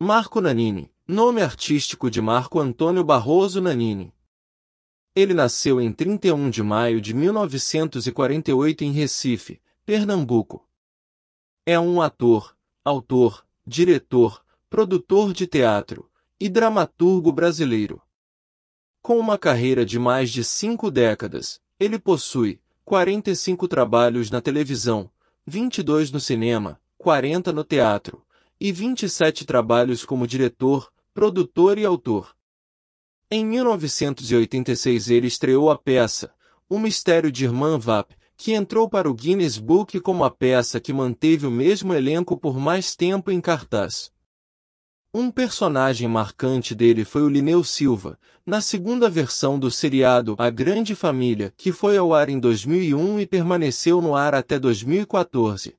Marco Nanini, nome artístico de Marco Antônio Barroso Nanini. Ele nasceu em 31 de maio de 1948 em Recife, Pernambuco. É um ator, autor, diretor, produtor de teatro e dramaturgo brasileiro. Com uma carreira de mais de cinco décadas, ele possui 45 trabalhos na televisão, 22 no cinema, 40 no teatro, e 27 trabalhos como diretor, produtor e autor. Em 1986 ele estreou a peça O Mistério de Irmã Vap, que entrou para o Guinness Book como a peça que manteve o mesmo elenco por mais tempo em cartaz. Um personagem marcante dele foi o Lineu Silva, na segunda versão do seriado A Grande Família, que foi ao ar em 2001 e permaneceu no ar até 2014.